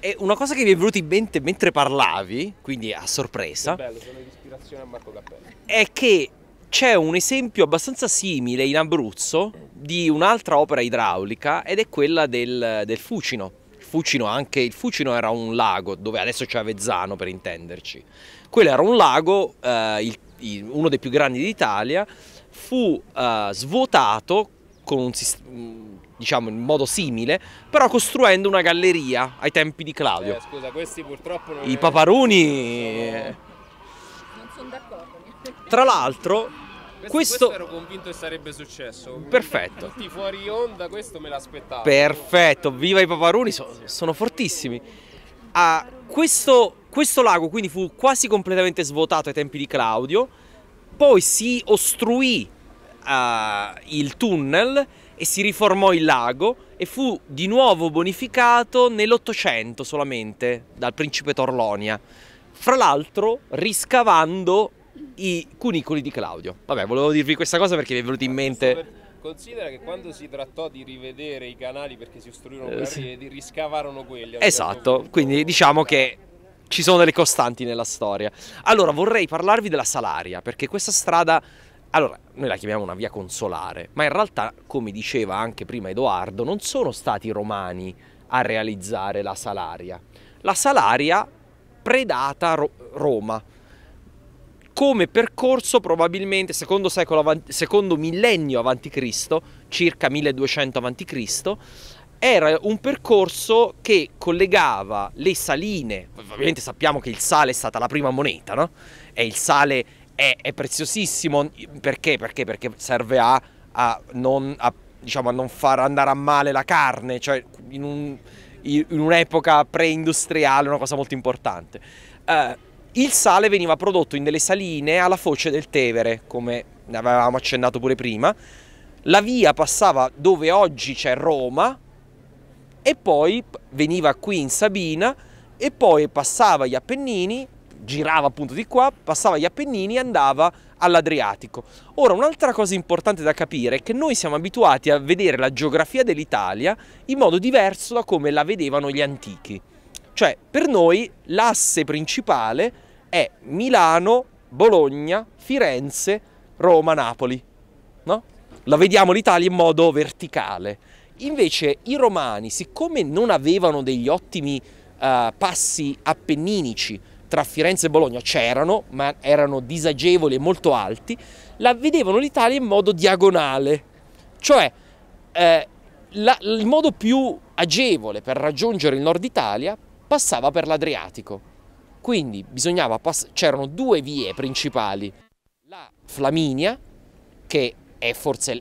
e una cosa che mi è venuta in mente mentre parlavi, quindi a sorpresa, che bello, sono ispirazione a Marco Cappello. è che c'è un esempio abbastanza simile in Abruzzo di un'altra opera idraulica ed è quella del, del Fucino. Il Fucino, anche, il Fucino, era un lago, dove adesso c'è Avezzano per intenderci. Quello era un lago, eh, il, il, uno dei più grandi d'Italia, fu eh, svuotato con un sistema diciamo in modo simile, però costruendo una galleria ai tempi di Claudio. Eh, scusa, questi purtroppo non I è... paparoni... Sono... Non sono eh. d'accordo. Tra l'altro, questo, questo, ero convinto che sarebbe successo. Perfetto. Tutti fuori onda, questo me l'aspettavo. Perfetto, viva i paparuni, so, sono fortissimi. Ah, questo, questo, lago quindi fu quasi completamente svuotato ai tempi di Claudio, poi si ostruì ah, il tunnel e si riformò il lago e fu di nuovo bonificato nell'Ottocento solamente dal principe Torlonia, fra l'altro riscavando i cunicoli di Claudio. Vabbè, volevo dirvi questa cosa perché mi è venuta in mente... Considera che quando si trattò di rivedere i canali perché si ostruirono eh, sì. carri, riscavarono quelli. Esatto, quindi diciamo che ci sono delle costanti nella storia. Allora vorrei parlarvi della Salaria perché questa strada allora, noi la chiamiamo una via consolare, ma in realtà, come diceva anche prima Edoardo, non sono stati i romani a realizzare la Salaria. La Salaria predata Ro- Roma come percorso probabilmente secondo, avanti, secondo millennio a.C., circa 1200 avanti Cristo, era un percorso che collegava le saline, ovviamente sappiamo che il sale è stata la prima moneta, no? È il sale è, è preziosissimo perché? perché? perché serve a, a, non, a, diciamo, a, non, far andare a male la carne, cioè in, un, in un'epoca pre-industriale è una cosa molto importante. Uh, il sale veniva prodotto in delle saline alla foce del Tevere, come avevamo accennato pure prima. La via passava dove oggi c'è Roma e poi veniva qui in Sabina e poi passava gli Appennini girava appunto di qua, passava gli Appennini e andava all'Adriatico. Ora, un'altra cosa importante da capire è che noi siamo abituati a vedere la geografia dell'Italia in modo diverso da come la vedevano gli antichi. Cioè, per noi l'asse principale è Milano, Bologna, Firenze, Roma, Napoli. No? La vediamo l'Italia in modo verticale. Invece i romani, siccome non avevano degli ottimi uh, passi appenninici, tra Firenze e Bologna c'erano, ma erano disagevoli e molto alti, la vedevano l'Italia in modo diagonale, cioè eh, la, il modo più agevole per raggiungere il nord Italia passava per l'Adriatico. Quindi c'erano due vie principali, la Flaminia, che è forse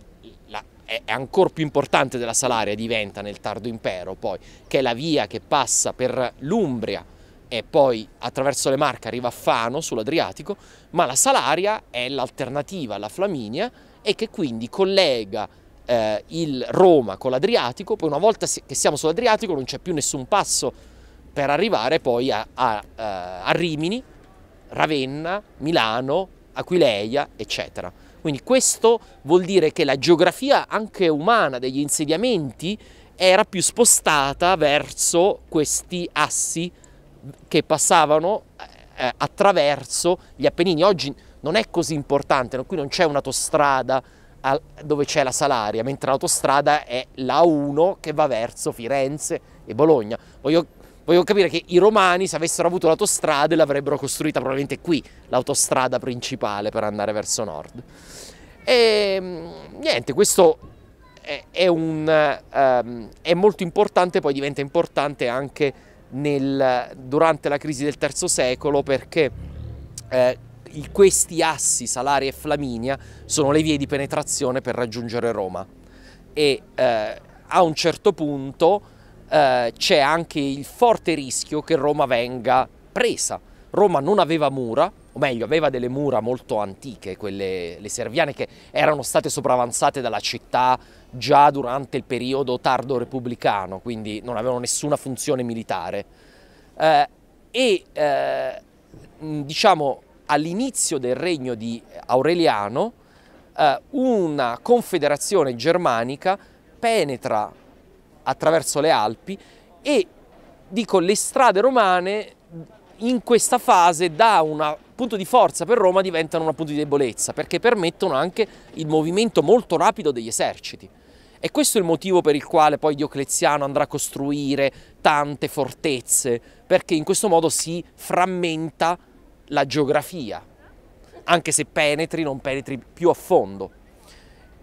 la, è ancora più importante della Salaria, diventa nel tardo impero poi, che è la via che passa per l'Umbria, e poi attraverso le Marche arriva a Fano sull'Adriatico, ma la Salaria è l'alternativa alla Flaminia e che quindi collega eh, il Roma con l'Adriatico, poi una volta che siamo sull'Adriatico non c'è più nessun passo per arrivare poi a, a, eh, a Rimini, Ravenna, Milano, Aquileia, eccetera. Quindi questo vuol dire che la geografia anche umana degli insediamenti era più spostata verso questi assi che passavano eh, eh, attraverso gli Appennini. Oggi non è così importante, qui non c'è un'autostrada dove c'è la Salaria, mentre l'autostrada è la 1 che va verso Firenze e Bologna. Voglio, voglio capire che i romani, se avessero avuto l'autostrada, l'avrebbero costruita probabilmente qui, l'autostrada principale per andare verso nord. E ehm, niente, questo è, è, un, um, è molto importante, poi diventa importante anche nel, durante la crisi del terzo secolo perché eh, questi assi, Salaria e Flaminia, sono le vie di penetrazione per raggiungere Roma e eh, a un certo punto eh, c'è anche il forte rischio che Roma venga presa. Roma non aveva mura, o meglio aveva delle mura molto antiche, quelle le serviane che erano state sopravanzate dalla città già durante il periodo tardo repubblicano, quindi non avevano nessuna funzione militare. Eh, e eh, diciamo all'inizio del regno di Aureliano eh, una confederazione germanica penetra attraverso le Alpi e dico le strade romane in questa fase da un punto di forza per Roma diventano un punto di debolezza perché permettono anche il movimento molto rapido degli eserciti. E questo è il motivo per il quale poi Diocleziano andrà a costruire tante fortezze, perché in questo modo si frammenta la geografia, anche se penetri, non penetri più a fondo.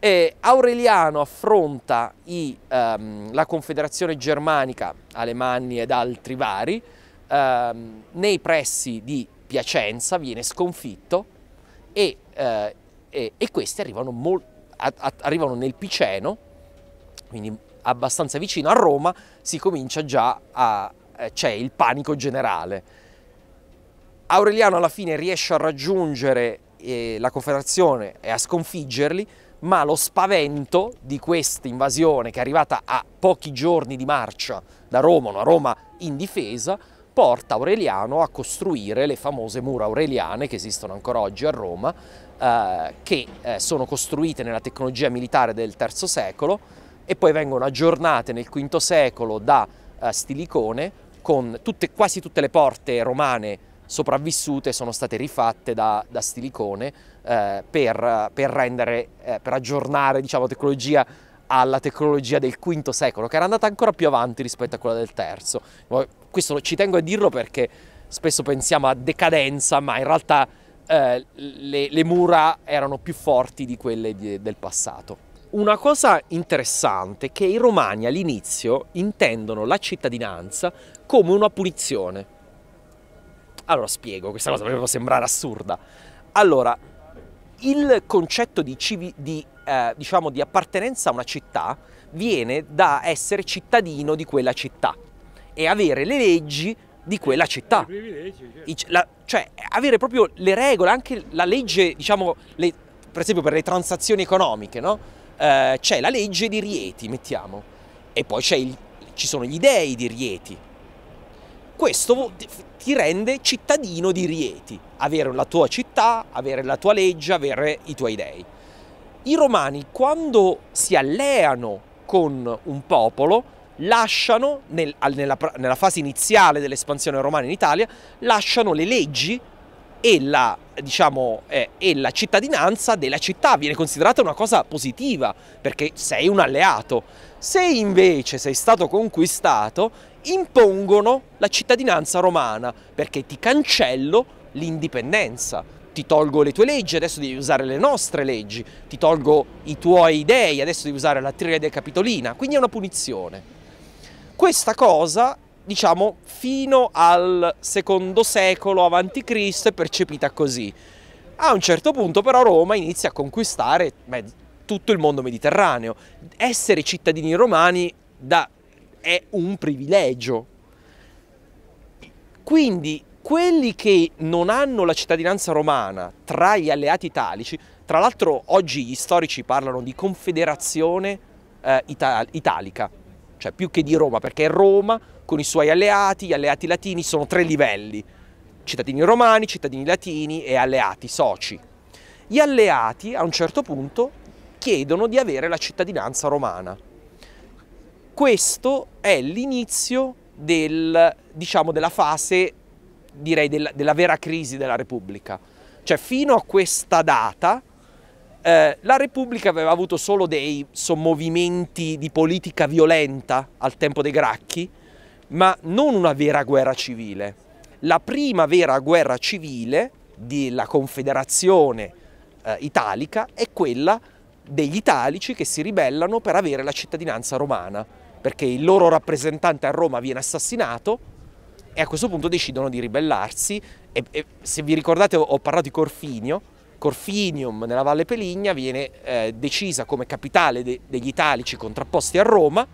E Aureliano affronta i, um, la Confederazione Germanica, Alemanni ed altri vari, um, nei pressi di Piacenza, viene sconfitto e, uh, e, e questi arrivano, arrivano nel Piceno quindi abbastanza vicino a Roma, si comincia già a... Eh, c'è il panico generale. Aureliano alla fine riesce a raggiungere eh, la Confederazione e a sconfiggerli, ma lo spavento di questa invasione che è arrivata a pochi giorni di marcia da Roma, una Roma in difesa, porta Aureliano a costruire le famose mura aureliane che esistono ancora oggi a Roma, eh, che eh, sono costruite nella tecnologia militare del III secolo e poi vengono aggiornate nel V secolo da eh, Stilicone con tutte, quasi tutte le porte romane sopravvissute sono state rifatte da, da Stilicone eh, per, per, rendere, eh, per aggiornare diciamo, tecnologia alla tecnologia del V secolo, che era andata ancora più avanti rispetto a quella del III. Questo ci tengo a dirlo perché spesso pensiamo a decadenza, ma in realtà eh, le, le, mura erano più forti di quelle di, del passato. Una cosa interessante è che i romani all'inizio intendono la cittadinanza come una punizione. Allora spiego, questa cosa può sembrare assurda. Allora, il concetto di, civi, di, eh, diciamo, di appartenenza a una città viene da essere cittadino di quella città e avere le leggi di quella città. I, certo. la, cioè, avere proprio le regole, anche la legge, diciamo, le, per esempio per le transazioni economiche, no? eh, c'è la legge di Rieti, mettiamo, e poi il, ci sono gli dei di Rieti. Questo ti rende cittadino di Rieti, avere la tua città, avere la tua legge, avere i tuoi dei. I romani quando si alleano con un popolo, lasciano, nel, nella, nella fase iniziale dell'espansione romana in Italia, lasciano le leggi e la, diciamo, eh, e la cittadinanza della città viene considerata una cosa positiva perché sei un alleato. Se invece sei stato conquistato, impongono la cittadinanza romana perché ti cancello l'indipendenza. Ti tolgo le tue leggi, adesso devi usare le nostre leggi. Ti tolgo i tuoi dei, adesso devi usare la triade capitolina. Quindi è una punizione. Questa cosa diciamo fino al secondo secolo a.C. è percepita così. A un certo punto però Roma inizia a conquistare beh, tutto il mondo mediterraneo. Essere cittadini romani da, è un privilegio. Quindi quelli che non hanno la cittadinanza romana tra gli alleati italici, tra l'altro oggi gli storici parlano di confederazione eh, ital- italica, cioè più che di Roma, perché Roma con i suoi alleati, gli alleati latini sono tre livelli, cittadini romani, cittadini latini e alleati, soci. Gli alleati a un certo punto chiedono di avere la cittadinanza romana. Questo è l'inizio del, diciamo, della fase, direi, della, della vera crisi della Repubblica. Cioè fino a questa data eh, la Repubblica aveva avuto solo dei sommovimenti di politica violenta al tempo dei Gracchi, ma non una vera guerra civile. La prima vera guerra civile della Confederazione eh, Italica è quella degli italici che si ribellano per avere la cittadinanza romana, perché il loro rappresentante a Roma viene assassinato e a questo punto decidono di ribellarsi e, e se vi ricordate ho, parlato di Corfinio, Corfinium nella Valle Peligna viene eh, decisa come capitale de, degli italici contrapposti a Roma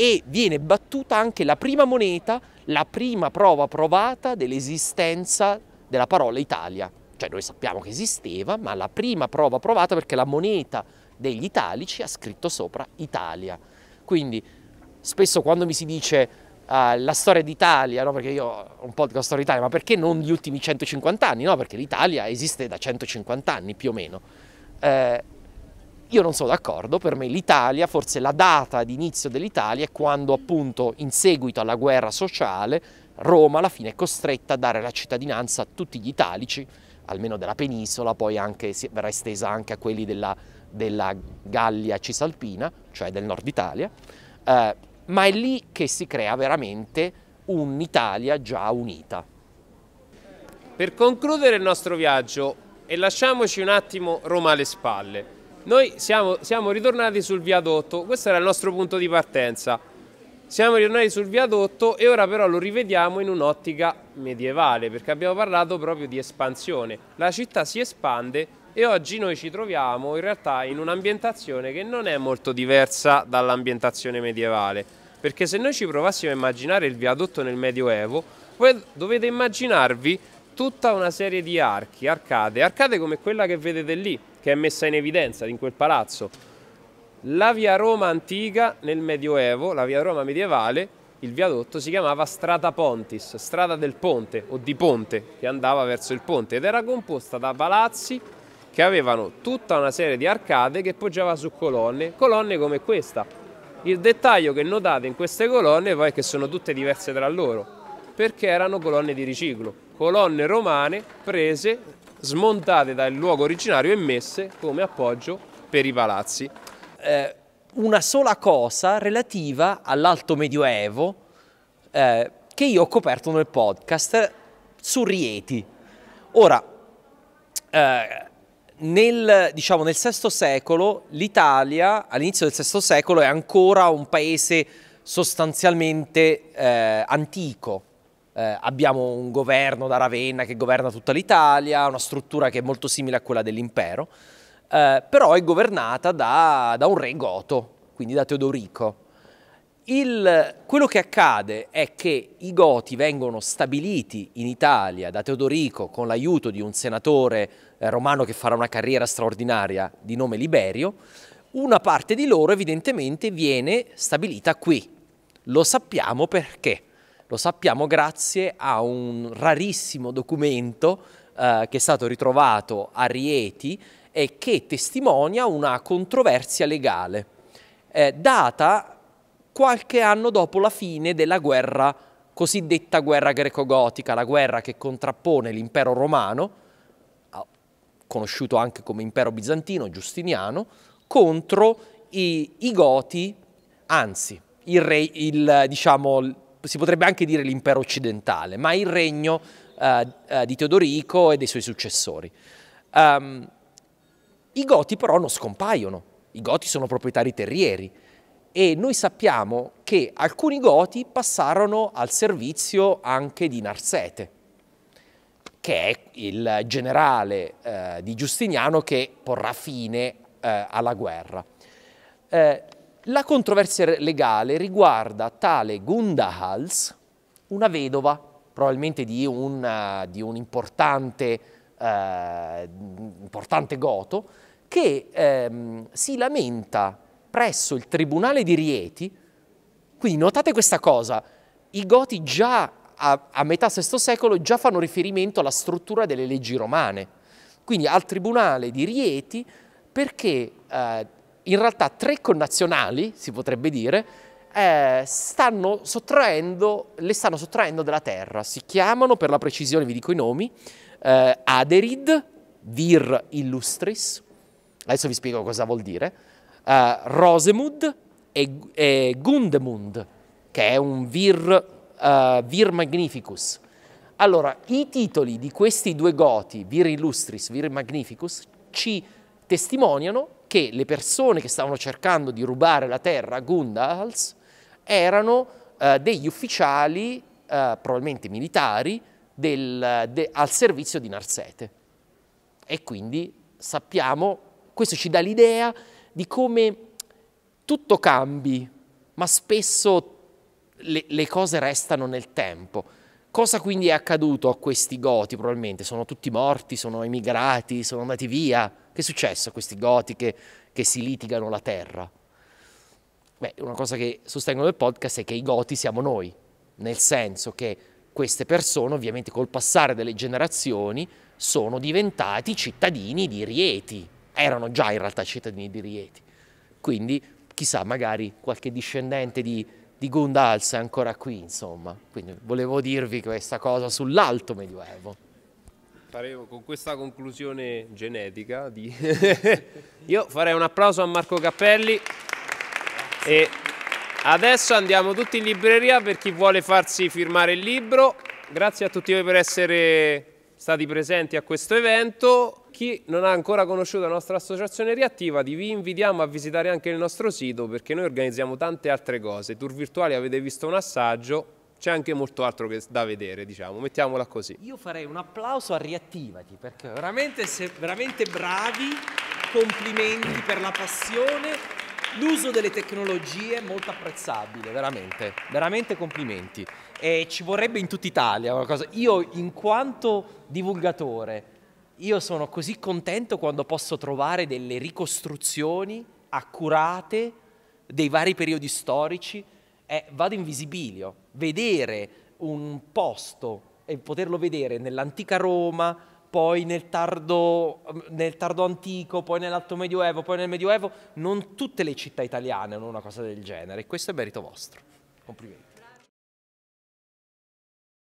e viene battuta anche la prima moneta, la prima prova provata dell'esistenza della parola Italia. Cioè noi sappiamo che esisteva, ma la prima prova provata perché la moneta degli italici ha scritto sopra Italia. Quindi spesso quando mi si dice uh, la storia d'Italia, no? perché io ho un po' di storia d'Italia, ma perché non gli ultimi 150 anni? No? Perché l'Italia esiste da 150 anni più o meno. Eh, io non sono d'accordo, per me l'Italia, forse la data d'inizio dell'Italia è quando appunto in seguito alla guerra sociale Roma alla fine è costretta a dare la cittadinanza a tutti gli italici, almeno della penisola, poi anche, verrà estesa anche a quelli della, della Gallia Cisalpina, cioè del nord Italia, eh, ma è lì che si crea veramente un'Italia già unita. Per concludere il nostro viaggio e lasciamoci un attimo Roma alle spalle, noi siamo, siamo ritornati sul viadotto, questo era il nostro punto di partenza. Siamo ritornati sul viadotto e ora però lo rivediamo in un'ottica medievale perché abbiamo parlato proprio di espansione. La città si espande e oggi noi ci troviamo in realtà in un'ambientazione che non è molto diversa dall'ambientazione medievale perché se noi ci provassimo a immaginare il viadotto nel Medioevo voi dovete immaginarvi tutta una serie di archi, arcate, arcate come quella che vedete lì che è messa in evidenza in quel palazzo. La via Roma antica nel Medioevo, la via Roma medievale, il viadotto si chiamava Strada Pontis, strada del ponte o di ponte che andava verso il ponte ed era composta da palazzi che avevano tutta una serie di arcade che poggiava su colonne, colonne come questa. Il dettaglio che notate in queste colonne poi è che sono tutte diverse tra loro, perché erano colonne di riciclo, colonne romane prese smontate dal luogo originario e messe come appoggio per i palazzi. Eh, una sola cosa relativa all'alto medioevo eh, che io ho coperto nel podcast su Rieti. Ora, eh, nel, diciamo, nel VI secolo l'Italia, all'inizio del VI secolo, è ancora un paese sostanzialmente eh, antico, eh, abbiamo un governo da Ravenna che governa tutta l'Italia, una struttura che è molto simile a quella dell'impero, eh, però è governata da, da, un re goto, quindi da Teodorico. Il, quello che accade è che i goti vengono stabiliti in Italia da Teodorico con l'aiuto di un senatore eh, romano che farà una carriera straordinaria di nome Liberio, una parte di loro evidentemente viene stabilita qui. Lo sappiamo perché lo sappiamo grazie a un rarissimo documento eh, che è stato ritrovato a Rieti e che testimonia una controversia legale, eh, data qualche anno dopo la fine della guerra, cosiddetta guerra greco-gotica, la guerra che contrappone l'impero romano, conosciuto anche come impero bizantino, giustiniano, contro i, i goti, anzi, il re, il, diciamo, si potrebbe anche dire l'impero occidentale, ma il regno eh, eh di Teodorico e dei suoi successori. Um, I Goti però non scompaiono, i Goti sono proprietari terrieri e noi sappiamo che alcuni Goti passarono al servizio anche di Narsete, che è il generale eh, di Giustiniano che porrà fine eh, alla guerra. Eh, la controversia legale riguarda tale Gunda Hals, una vedova, probabilmente di un, eh, di un importante, eh, importante, goto, che ehm, si lamenta presso il tribunale di Rieti. Quindi notate questa cosa, i goti già a, a metà VI secolo già fanno riferimento alla struttura delle leggi romane, quindi al tribunale di Rieti perché eh, in realtà tre connazionali, si potrebbe dire, eh, stanno sottraendo, le stanno sottraendo della terra. Si chiamano, per la precisione vi dico i nomi, eh, Aderid, Vir Illustris, adesso vi spiego cosa vuol dire, eh, Rosemud e, e, Gundemund, che è un Vir, eh, vir Magnificus. Allora, i titoli di questi due goti, Vir Illustris, Vir Magnificus, ci testimoniano che le persone che stavano cercando di rubare la terra a Gundals erano eh, degli ufficiali, eh, probabilmente militari, del, de, al servizio di Narsete. E quindi sappiamo, questo ci dà l'idea di come tutto cambi, ma spesso le, le cose restano nel tempo. Cosa quindi è accaduto a questi goti probabilmente? Sono tutti morti, sono emigrati, sono andati via? Che è successo a questi goti che, che si litigano la terra? Beh, una cosa che sostengo nel podcast è che i goti siamo noi, nel senso che queste persone ovviamente col passare delle generazioni sono diventati cittadini di Rieti, erano già in realtà cittadini di Rieti, quindi chissà magari qualche discendente di, di Gundals è ancora qui, insomma. Quindi volevo dirvi questa cosa sull'alto medioevo. Faremo con questa conclusione genetica di... Io farei un applauso a Marco Cappelli e adesso andiamo tutti in libreria per chi vuole farsi firmare il libro. Grazie a tutti voi per essere stati presenti a questo evento. Chi non ha ancora conosciuto la nostra associazione Riattivati vi invitiamo a visitare anche il nostro sito perché noi organizziamo tante altre cose, tour virtuali avete visto un assaggio, c'è anche molto altro da vedere, diciamo, mettiamola così. Io farei un applauso a Riattivati perché veramente, veramente bravi, complimenti per la passione, l'uso delle tecnologie è molto apprezzabile, veramente, veramente complimenti. E ci vorrebbe in tutta Italia una cosa, io in quanto divulgatore io sono così contento quando posso trovare delle ricostruzioni accurate dei vari periodi storici. Eh, vado in visibilio, vedere un posto e poterlo vedere nell'antica Roma, poi nel tardo, nel tardo antico, poi nell'alto medioevo, poi nel medioevo, non tutte le città italiane hanno una cosa del genere. Questo è merito vostro. Complimenti.